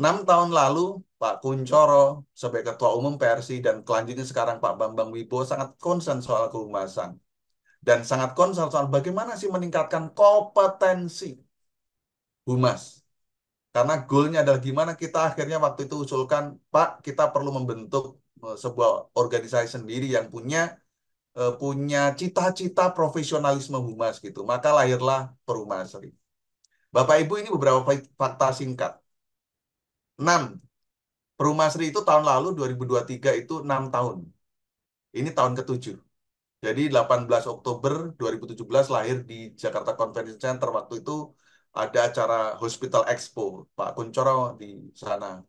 Enam tahun lalu Pak Kuncoro sebagai Ketua Umum Persi dan kelanjutnya sekarang Pak Bambang Wibowo sangat concern soal kehumasan dan sangat concern soal bagaimana sih meningkatkan kompetensi humas. Karena goalnya adalah gimana kita akhirnya waktu itu usulkan Pak kita perlu membentuk eh, sebuah organisasi sendiri yang punya eh, punya cita-cita profesionalisme humas gitu. Maka lahirlah Perhumasri. Bapak Ibu ini beberapa fakta singkat 6. Perumasri itu tahun lalu 2023 itu 6 tahun. Ini tahun ke-7. Jadi 18 Oktober 2017 lahir di Jakarta Convention Center waktu itu ada acara Hospital Expo Pak Kuncoro di sana.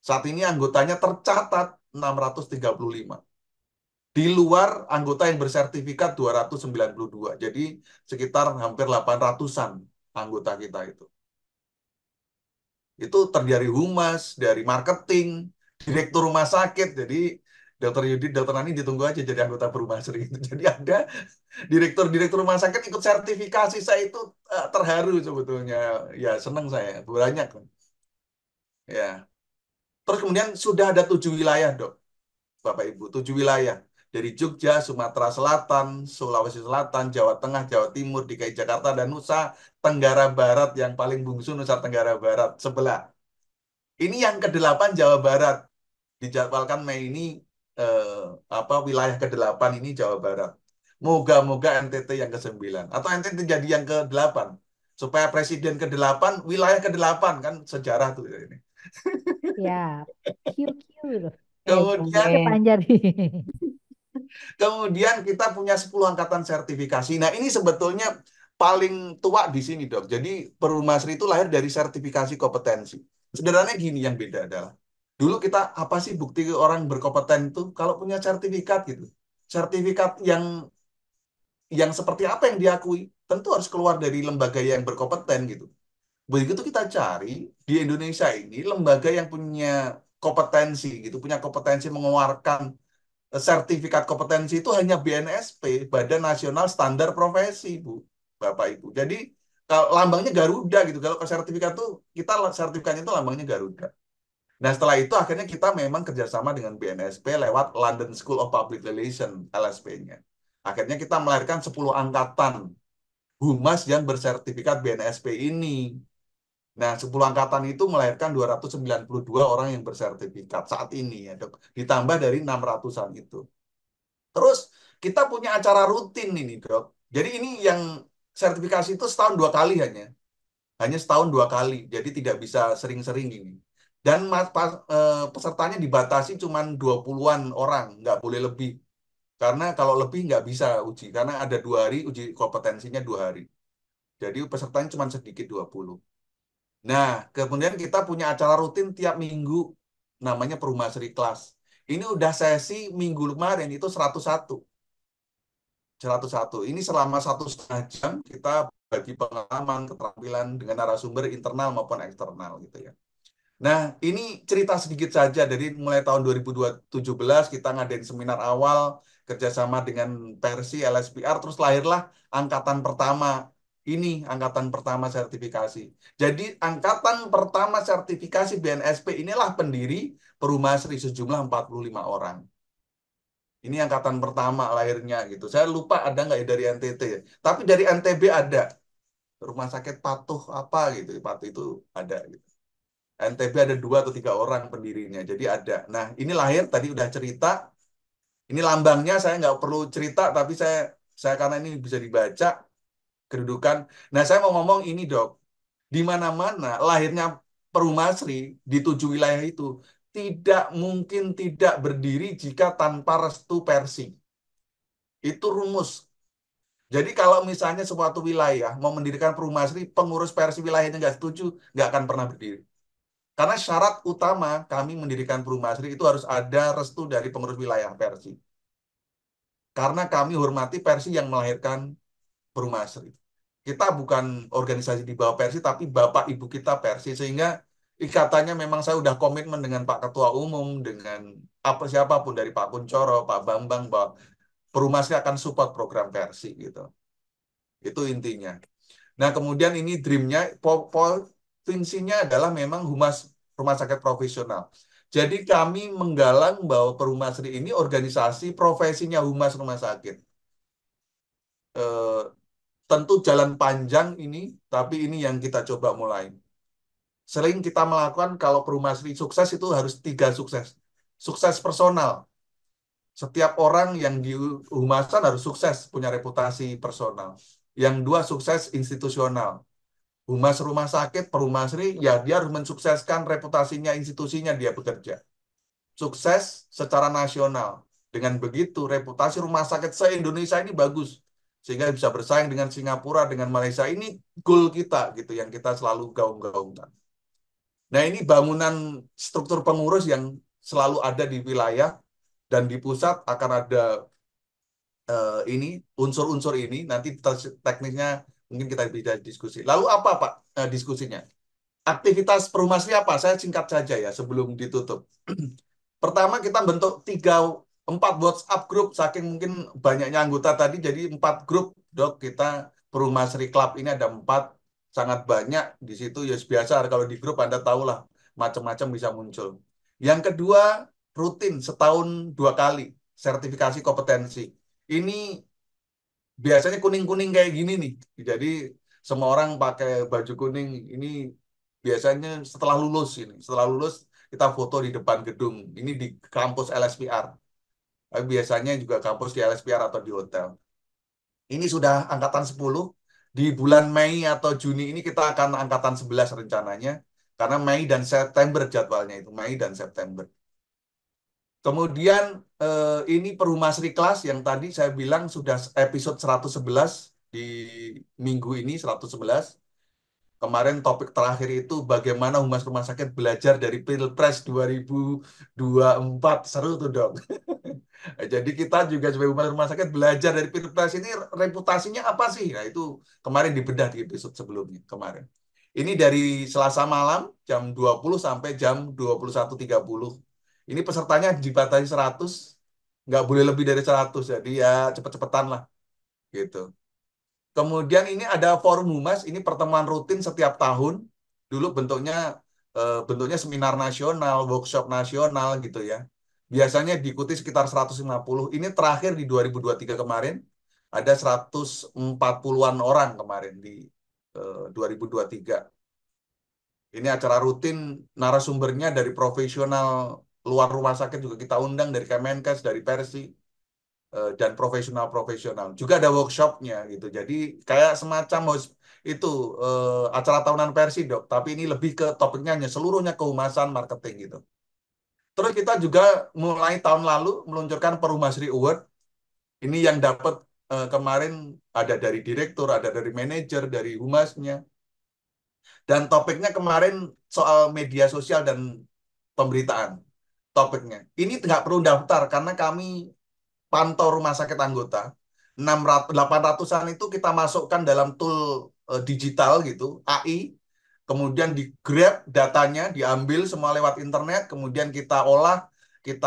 Saat ini anggotanya tercatat 635. Di luar anggota yang bersertifikat 292. Jadi sekitar hampir 800-an anggota kita itu itu terdiri humas, dari marketing, direktur rumah sakit. Jadi Dokter Yudi, Dokter Nani ditunggu aja jadi anggota Perumah sering. Jadi ada direktur-direktur rumah sakit ikut sertifikasi saya itu uh, terharu sebetulnya. Ya seneng saya, banyak. Ya. Terus kemudian sudah ada tujuh wilayah dok, Bapak Ibu, tujuh wilayah dari Jogja, Sumatera Selatan, Sulawesi Selatan, Jawa Tengah, Jawa Timur, DKI Jakarta, dan Nusa Tenggara Barat yang paling bungsu Nusa Tenggara Barat sebelah. Ini yang ke delapan Jawa Barat dijadwalkan Mei ini eh, apa wilayah ke delapan ini Jawa Barat. Moga-moga NTT yang ke-9 atau NTT jadi yang ke-8 supaya presiden ke-8 wilayah ke-8 kan sejarah tuh ya ini. Ya, QQ loh. Kemudian Kemudian kita punya 10 angkatan sertifikasi. Nah, ini sebetulnya paling tua di sini, Dok. Jadi Perumasri itu lahir dari sertifikasi kompetensi. Sederhananya gini yang beda adalah dulu kita apa sih bukti orang berkompeten itu kalau punya sertifikat gitu. Sertifikat yang yang seperti apa yang diakui tentu harus keluar dari lembaga yang berkompeten gitu. Begitu kita cari di Indonesia ini lembaga yang punya kompetensi gitu, punya kompetensi mengeluarkan sertifikat kompetensi itu hanya BNSP, Badan Nasional Standar Profesi, Bu. Bapak Ibu. Jadi kalau lambangnya Garuda gitu. Kalau ke sertifikat tuh kita sertifikatnya itu lambangnya Garuda. Nah setelah itu akhirnya kita memang kerjasama dengan BNSP lewat London School of Public Relations LSP-nya. Akhirnya kita melahirkan 10 angkatan humas yang bersertifikat BNSP ini. Nah, 10 angkatan itu melahirkan 292 orang yang bersertifikat saat ini ya, Dok. Ditambah dari 600-an itu. Terus kita punya acara rutin ini, Dok. Jadi ini yang sertifikasi itu setahun dua kali hanya. Hanya setahun dua kali. Jadi tidak bisa sering-sering ini. Dan mas, pas, e, pesertanya dibatasi cuma 20-an orang, nggak boleh lebih. Karena kalau lebih nggak bisa uji, karena ada dua hari, uji kompetensinya dua hari. Jadi pesertanya cuma sedikit 20. Nah, kemudian kita punya acara rutin tiap minggu namanya Perumah Seri Kelas. Ini udah sesi minggu kemarin itu 101. 101. Ini selama satu setengah jam kita bagi pengalaman, keterampilan dengan narasumber internal maupun eksternal gitu ya. Nah, ini cerita sedikit saja dari mulai tahun 2017 kita ngadain seminar awal kerjasama dengan Persi, LSPR, terus lahirlah angkatan pertama ini angkatan pertama sertifikasi. Jadi angkatan pertama sertifikasi BNSP inilah pendiri Perumahan Sri sejumlah 45 orang. Ini angkatan pertama lahirnya gitu. Saya lupa ada nggak ya dari NTT ya. Tapi dari NTB ada. Rumah sakit patuh apa gitu. Patuh itu ada gitu. NTB ada dua atau tiga orang pendirinya. Jadi ada. Nah ini lahir tadi udah cerita. Ini lambangnya saya nggak perlu cerita tapi saya saya karena ini bisa dibaca kedudukan. Nah, saya mau ngomong ini, Dok. Di mana-mana lahirnya Perumasri di tujuh wilayah itu tidak mungkin tidak berdiri jika tanpa restu Persi. Itu rumus. Jadi kalau misalnya suatu wilayah mau mendirikan Perumasri, pengurus Persi wilayahnya nggak setuju, nggak akan pernah berdiri. Karena syarat utama kami mendirikan Perumasri itu harus ada restu dari pengurus wilayah Persi. Karena kami hormati Persi yang melahirkan Perumasri kita bukan organisasi di bawah Persi tapi bapak ibu kita Persi sehingga ikatannya memang saya sudah komitmen dengan Pak Ketua Umum dengan apa siapapun dari Pak Kuncoro, Pak Bambang bahwa Perumasi akan support program Persi gitu. Itu intinya. Nah, kemudian ini dreamnya potensinya adalah memang humas rumah sakit profesional. Jadi kami menggalang bahwa Perumasri ini organisasi profesinya humas rumah sakit. Eh, tentu jalan panjang ini, tapi ini yang kita coba mulai. Sering kita melakukan kalau perumah Sri sukses itu harus tiga sukses. Sukses personal. Setiap orang yang di Humasan harus sukses, punya reputasi personal. Yang dua, sukses institusional. Humas rumah sakit, perumah Sri, ya dia harus mensukseskan reputasinya, institusinya dia bekerja. Sukses secara nasional. Dengan begitu, reputasi rumah sakit se-Indonesia ini bagus sehingga bisa bersaing dengan Singapura dengan Malaysia ini goal kita gitu yang kita selalu gaung-gaungkan. Nah ini bangunan struktur pengurus yang selalu ada di wilayah dan di pusat akan ada uh, ini unsur-unsur ini nanti teknisnya mungkin kita bisa diskusi. Lalu apa Pak uh, diskusinya? Aktivitas perumasri apa? Saya singkat saja ya sebelum ditutup. Pertama kita bentuk tiga empat WhatsApp grup saking mungkin banyaknya anggota tadi jadi empat grup dok kita Perumah Sri Club ini ada empat sangat banyak di situ ya biasa kalau di grup anda tahulah macam-macam bisa muncul. Yang kedua rutin setahun dua kali sertifikasi kompetensi. Ini biasanya kuning-kuning kayak gini nih. Jadi semua orang pakai baju kuning ini biasanya setelah lulus ini setelah lulus kita foto di depan gedung ini di kampus LSPR Eh, biasanya juga kampus di LSPR atau di hotel. Ini sudah angkatan 10, di bulan Mei atau Juni ini kita akan angkatan 11 rencananya, karena Mei dan September jadwalnya itu, Mei dan September. Kemudian eh, ini Sri kelas yang tadi saya bilang sudah episode 111 di minggu ini 111. Kemarin topik terakhir itu bagaimana humas rumah sakit belajar dari Pilpres 2024. Seru tuh dong. Jadi kita juga sebagai umat rumah sakit belajar dari Pilpres ini reputasinya apa sih? Nah itu kemarin dibedah di gitu episode sebelumnya kemarin. Ini dari Selasa malam jam 20 sampai jam 21.30. Ini pesertanya dibatasi 100, nggak boleh lebih dari 100. Jadi ya cepet-cepetan lah gitu. Kemudian ini ada forum humas, ini pertemuan rutin setiap tahun. Dulu bentuknya eh, bentuknya seminar nasional, workshop nasional gitu ya biasanya diikuti sekitar 150. Ini terakhir di 2023 kemarin ada 140-an orang kemarin di eh, 2023. Ini acara rutin narasumbernya dari profesional luar rumah sakit juga kita undang dari Kemenkes, dari Persi eh, dan profesional-profesional. Juga ada workshopnya gitu. Jadi kayak semacam itu eh, acara tahunan Persi dok. Tapi ini lebih ke topiknya seluruhnya kehumasan marketing gitu. Terus kita juga mulai tahun lalu meluncurkan Perumah Award. Ini yang dapat uh, kemarin ada dari direktur, ada dari manajer, dari humasnya. Dan topiknya kemarin soal media sosial dan pemberitaan. Topiknya. Ini nggak perlu daftar karena kami pantau rumah sakit anggota. 800-an itu kita masukkan dalam tool eh, digital gitu, AI kemudian di grab datanya, diambil semua lewat internet, kemudian kita olah, kita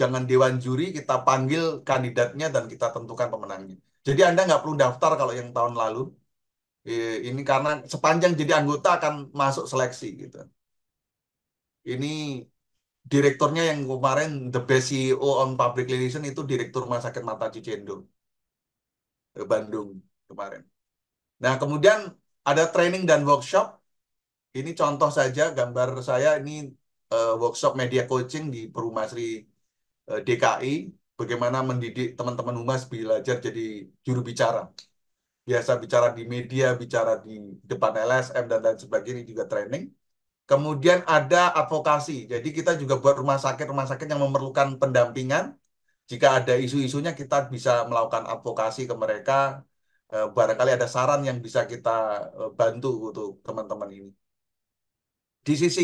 jangan dewan juri, kita panggil kandidatnya dan kita tentukan pemenangnya. Jadi Anda nggak perlu daftar kalau yang tahun lalu. Ini karena sepanjang jadi anggota akan masuk seleksi gitu. Ini direkturnya yang kemarin the best CEO on public relation itu direktur Rumah Sakit Mata Cicendo eh, Bandung kemarin. Nah, kemudian ada training dan workshop ini contoh saja gambar saya ini uh, workshop media coaching di Perumasri uh, eh, DKI bagaimana mendidik teman-teman humas belajar jadi juru bicara. Biasa bicara di media, bicara di depan LSM dan lain sebagainya juga training. Kemudian ada advokasi. Jadi kita juga buat rumah sakit-rumah sakit yang memerlukan pendampingan. Jika ada isu-isunya kita bisa melakukan advokasi ke mereka. Eh, barangkali ada saran yang bisa kita bantu untuk teman-teman ini di sisi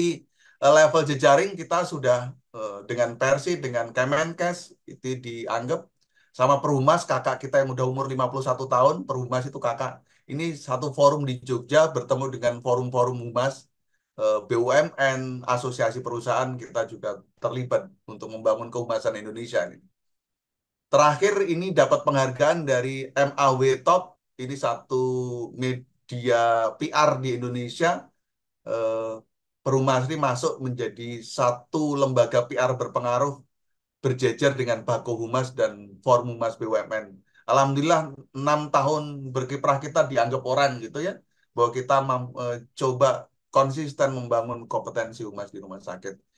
eh, level jejaring kita sudah eh, dengan Persi, dengan Kemenkes itu dianggap sama Perhumas kakak kita yang udah umur 51 tahun, Perhumas itu kakak. Ini satu forum di Jogja bertemu dengan forum-forum humas eh, BUMN, asosiasi perusahaan kita juga terlibat untuk membangun kehumasan Indonesia ini. Terakhir ini dapat penghargaan dari MAW Top, ini satu media PR di Indonesia Perumahan masuk menjadi satu lembaga PR berpengaruh berjejer dengan Bako Humas dan Forum Humas BUMN. Alhamdulillah enam tahun berkiprah kita dianggap orang gitu ya bahwa kita eh, coba konsisten membangun kompetensi humas di rumah sakit.